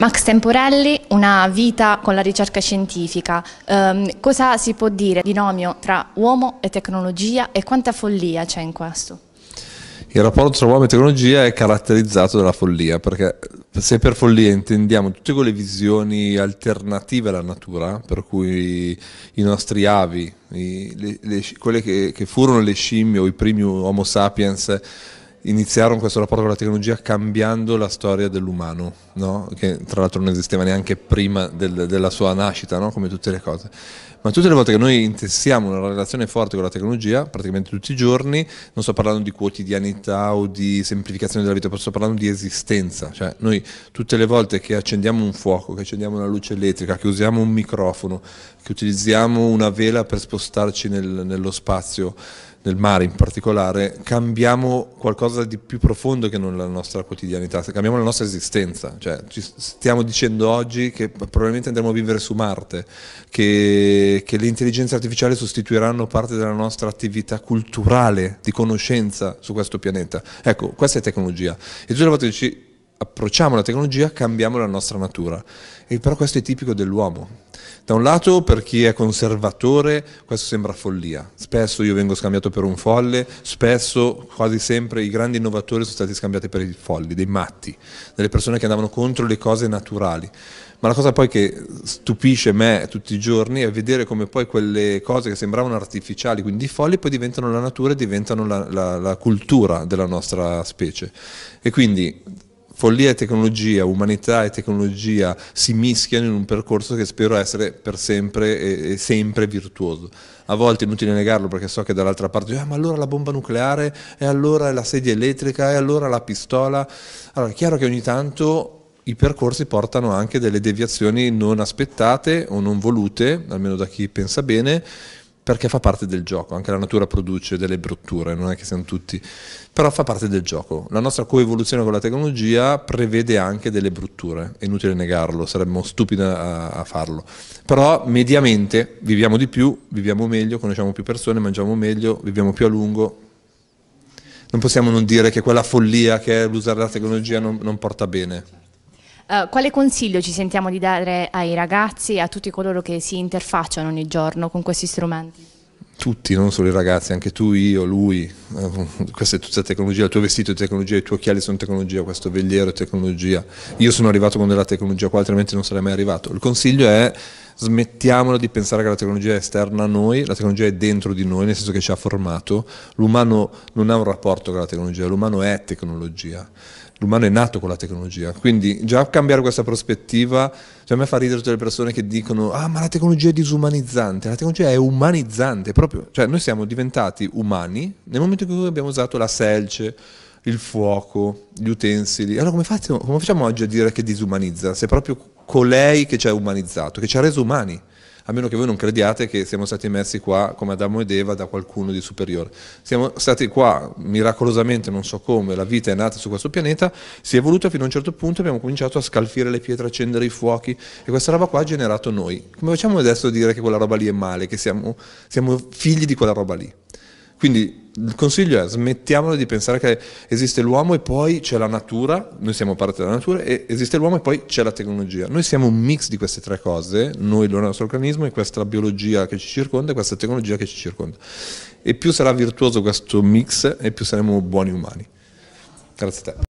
Max Temporelli, una vita con la ricerca scientifica. Um, cosa si può dire binomio tra uomo e tecnologia e quanta follia c'è in questo? Il rapporto tra uomo e tecnologia è caratterizzato dalla follia, perché se per follia intendiamo tutte quelle visioni alternative alla natura, per cui i nostri avi, i, le, le, quelle che, che furono le scimmie o i primi Homo sapiens, iniziarono questo rapporto con la tecnologia cambiando la storia dell'umano, no? che tra l'altro non esisteva neanche prima del, della sua nascita, no? come tutte le cose ma tutte le volte che noi intessiamo una relazione forte con la tecnologia, praticamente tutti i giorni, non sto parlando di quotidianità o di semplificazione della vita, sto parlando di esistenza, cioè noi tutte le volte che accendiamo un fuoco, che accendiamo una luce elettrica, che usiamo un microfono, che utilizziamo una vela per spostarci nel, nello spazio, nel mare in particolare, cambiamo qualcosa di più profondo che non la nostra quotidianità, cambiamo la nostra esistenza, cioè ci stiamo dicendo oggi che probabilmente andremo a vivere su Marte, che che, le intelligenze artificiali sostituiranno parte della nostra attività culturale di conoscenza su questo pianeta. Ecco, questa è tecnologia. E tutte le volte ci approcciamo la tecnologia cambiamo la nostra natura. E però questo è tipico dell'uomo. Da un lato per chi è conservatore questo sembra follia, spesso io vengo scambiato per un folle, spesso quasi sempre i grandi innovatori sono stati scambiati per i folli, dei matti, delle persone che andavano contro le cose naturali. Ma la cosa poi che stupisce me tutti i giorni è vedere come poi quelle cose che sembravano artificiali, quindi folli, poi diventano la natura e diventano la, la, la cultura della nostra specie. E quindi follia e tecnologia, umanità e tecnologia si mischiano in un percorso che spero essere per sempre e, e sempre virtuoso. A volte è inutile negarlo perché so che dall'altra parte, ah, ma allora la bomba nucleare, e allora la sedia elettrica, e allora la pistola. Allora è chiaro che ogni tanto i percorsi portano anche delle deviazioni non aspettate o non volute, almeno da chi pensa bene, perché fa parte del gioco, anche la natura produce delle brutture, non è che siamo tutti, però fa parte del gioco. La nostra coevoluzione con la tecnologia prevede anche delle brutture, è inutile negarlo, saremmo stupidi a, a farlo, però mediamente viviamo di più, viviamo meglio, conosciamo più persone, mangiamo meglio, viviamo più a lungo, non possiamo non dire che quella follia che è l'usare la tecnologia non, non porta bene. Eh, quale consiglio ci sentiamo di dare ai ragazzi e a tutti coloro che si interfacciano ogni giorno con questi strumenti? Tutti, non solo i ragazzi, anche tu, io, lui, eh, questa è tutta tecnologia, il tuo vestito è tecnologia, i tuoi occhiali sono tecnologia, questo vegliero è tecnologia. Io sono arrivato con della tecnologia qua, altrimenti non sarei mai arrivato. Il consiglio è smettiamola di pensare che la tecnologia è esterna a noi, la tecnologia è dentro di noi, nel senso che ci ha formato. L'umano non ha un rapporto con la tecnologia, l'umano è tecnologia l'umano è nato con la tecnologia, quindi già cambiare questa prospettiva, cioè a me fa ridere tutte le persone che dicono ah ma la tecnologia è disumanizzante, la tecnologia è umanizzante proprio, cioè noi siamo diventati umani nel momento in cui abbiamo usato la selce, il fuoco, gli utensili, allora come facciamo, come facciamo oggi a dire che disumanizza, se è proprio colei che ci ha umanizzato, che ci ha reso umani? a meno che voi non crediate che siamo stati messi qua come Adamo ed Eva da qualcuno di superiore. Siamo stati qua miracolosamente, non so come, la vita è nata su questo pianeta, si è evoluta fino a un certo punto, abbiamo cominciato a scalfire le pietre, accendere i fuochi e questa roba qua ha generato noi. Come facciamo adesso a dire che quella roba lì è male, che siamo, siamo figli di quella roba lì? Quindi il consiglio è smettiamolo di pensare che esiste l'uomo e poi c'è la natura, noi siamo parte della natura, e esiste l'uomo e poi c'è la tecnologia. Noi siamo un mix di queste tre cose, noi il nostro organismo e questa biologia che ci circonda e questa tecnologia che ci circonda. E più sarà virtuoso questo mix e più saremo buoni umani. Grazie a te.